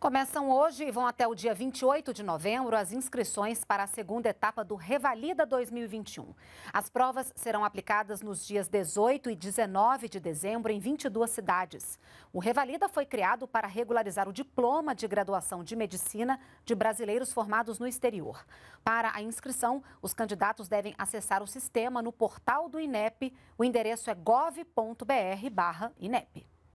Começam hoje e vão até o dia 28 de novembro as inscrições para a segunda etapa do Revalida 2021. As provas serão aplicadas nos dias 18 e 19 de dezembro em 22 cidades. O Revalida foi criado para regularizar o diploma de graduação de medicina de brasileiros formados no exterior. Para a inscrição, os candidatos devem acessar o sistema no portal do INEP. O endereço é gov.br/inep.